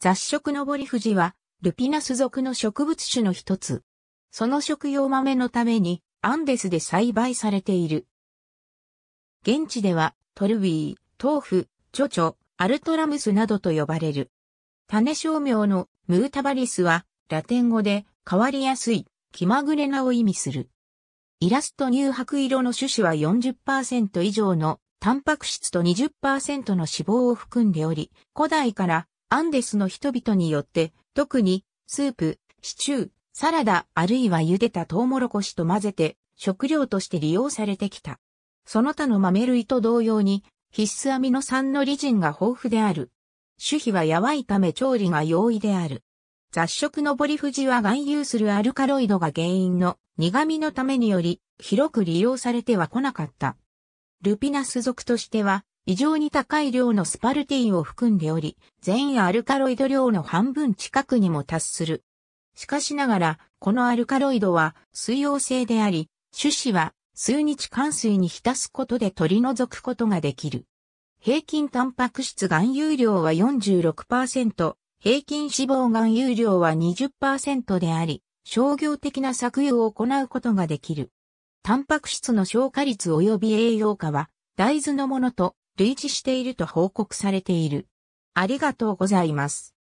雑食のぼり藤は、ルピナス属の植物種の一つ。その食用豆のために、アンデスで栽培されている。現地では、トルビー、豆腐、チョチョ、アルトラムスなどと呼ばれる。種商名のムータバリスは、ラテン語で、変わりやすい、気まぐれなを意味する。イラスト乳白色の種子は40%以上のタンパク質と20%の脂肪を含んでおり、古代からアンデスの人々によって、特に、スープ、シチュー、サラダ、あるいは茹でたトウモロコシと混ぜて、食料として利用されてきた。その他の豆類と同様に、必須アミノ酸のリジンが豊富である。種皮はやわいため調理が容易である。雑食のボリフジは含有するアルカロイドが原因の苦味のためにより広く利用されてはこなかった。ルピナス属としては異常に高い量のスパルティンを含んでおり、全アルカロイド量の半分近くにも達する。しかしながら、このアルカロイドは水溶性であり、種子は数日間水に浸すことで取り除くことができる。平均タンパク質含有量は46%、平均脂肪含有量は20%であり、商業的な削油を行うことができる。タンパク質の消化率及び栄養価は、大豆のものと類似していると報告されている。ありがとうございます。